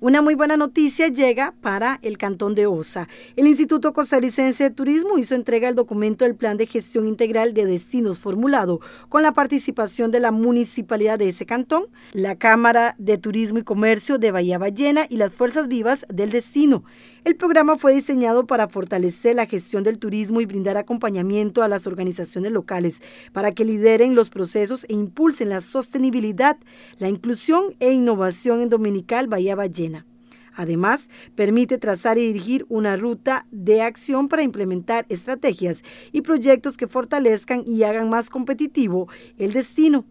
Una muy buena noticia llega para el Cantón de Osa. El Instituto Costarricense de Turismo hizo entrega del documento del Plan de Gestión Integral de Destinos formulado con la participación de la municipalidad de ese cantón, la Cámara de Turismo y Comercio de Bahía Ballena y las Fuerzas Vivas del Destino. El programa fue diseñado para fortalecer la gestión del turismo y brindar acompañamiento a las organizaciones locales para que lideren los procesos e impulsen la sostenibilidad, la inclusión e innovación en Dominical Bahía Ballena Además, permite trazar y dirigir una ruta de acción para implementar estrategias y proyectos que fortalezcan y hagan más competitivo el destino.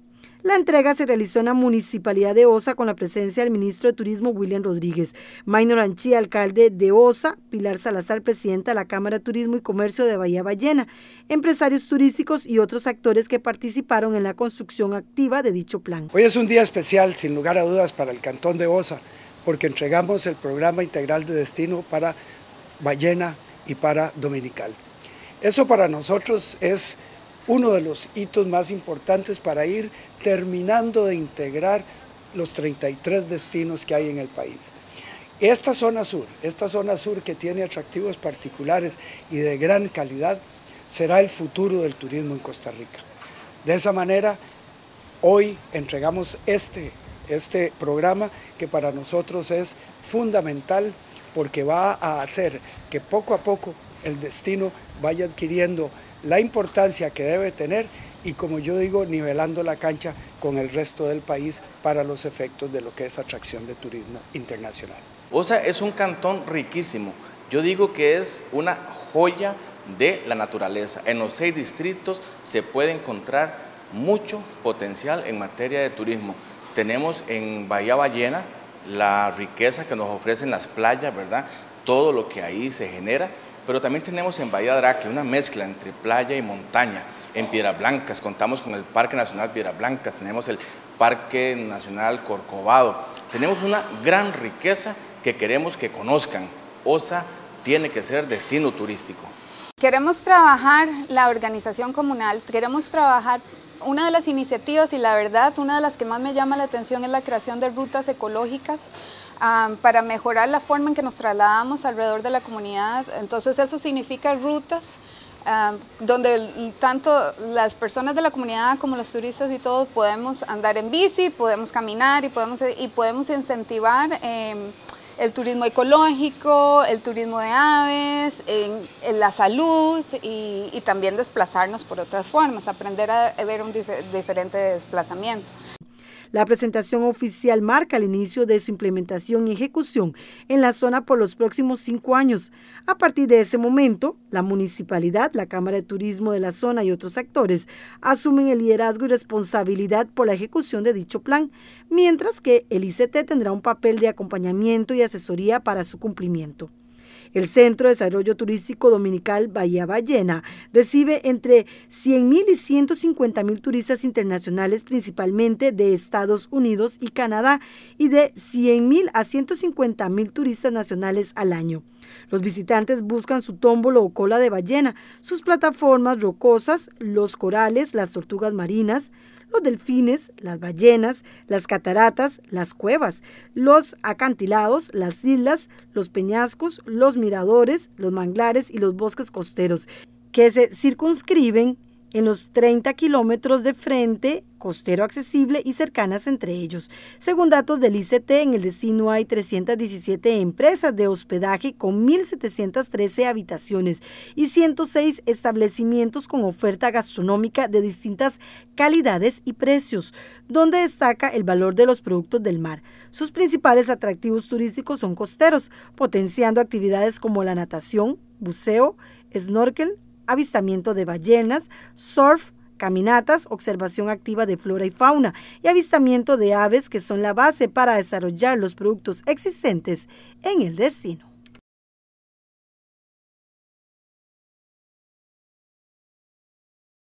La entrega se realizó en la Municipalidad de Osa con la presencia del ministro de Turismo William Rodríguez, Maynor Anchí, alcalde de Osa, Pilar Salazar, presidenta de la Cámara de Turismo y Comercio de Bahía Ballena, empresarios turísticos y otros actores que participaron en la construcción activa de dicho plan. Hoy es un día especial, sin lugar a dudas, para el Cantón de Osa porque entregamos el programa integral de destino para Ballena y para Dominical. Eso para nosotros es uno de los hitos más importantes para ir terminando de integrar los 33 destinos que hay en el país. Esta zona sur, esta zona sur que tiene atractivos particulares y de gran calidad, será el futuro del turismo en Costa Rica. De esa manera, hoy entregamos este este programa que para nosotros es fundamental porque va a hacer que poco a poco el destino vaya adquiriendo la importancia que debe tener y como yo digo, nivelando la cancha con el resto del país para los efectos de lo que es atracción de turismo internacional. Osa es un cantón riquísimo, yo digo que es una joya de la naturaleza. En los seis distritos se puede encontrar mucho potencial en materia de turismo. Tenemos en Bahía Ballena la riqueza que nos ofrecen las playas, ¿verdad? Todo lo que ahí se genera, pero también tenemos en Bahía Draque una mezcla entre playa y montaña. En Piedras Blancas contamos con el Parque Nacional Piedra Blancas, tenemos el Parque Nacional Corcovado. Tenemos una gran riqueza que queremos que conozcan. OSA tiene que ser destino turístico. Queremos trabajar la organización comunal, queremos trabajar una de las iniciativas y la verdad, una de las que más me llama la atención es la creación de rutas ecológicas para mejorar la forma en que nos trasladamos alrededor de la comunidad. Entonces eso significa rutas donde tanto las personas de la comunidad como los turistas y todos podemos andar en bici, podemos caminar y podemos, y podemos incentivar... Em, el turismo ecológico, el turismo de aves, en, la salud y, también desplazarnos por otras formas, aprender a ver un diferente desplazamiento. La presentación oficial marca el inicio de su implementación y ejecución en la zona por los próximos cinco años. A partir de ese momento, la municipalidad, la Cámara de Turismo de la zona y otros actores asumen el liderazgo y responsabilidad por la ejecución de dicho plan, mientras que el ICT tendrá un papel de acompañamiento y asesoría para su cumplimiento. El Centro de Desarrollo Turístico Dominical Bahía Ballena recibe entre 100.000 y 150.000 turistas internacionales principalmente de Estados Unidos y Canadá y de 100.000 a 150.000 turistas nacionales al año. Los visitantes buscan su tómbolo o cola de ballena, sus plataformas rocosas, los corales, las tortugas marinas, los delfines, las ballenas, las cataratas, las cuevas, los acantilados, las islas, los peñascos, los miradores, los manglares y los bosques costeros, que se circunscriben en los 30 kilómetros de frente, costero accesible y cercanas entre ellos. Según datos del ICT, en el destino hay 317 empresas de hospedaje con 1.713 habitaciones y 106 establecimientos con oferta gastronómica de distintas calidades y precios, donde destaca el valor de los productos del mar. Sus principales atractivos turísticos son costeros, potenciando actividades como la natación, buceo, snorkel, avistamiento de ballenas, surf, caminatas, observación activa de flora y fauna y avistamiento de aves que son la base para desarrollar los productos existentes en el destino.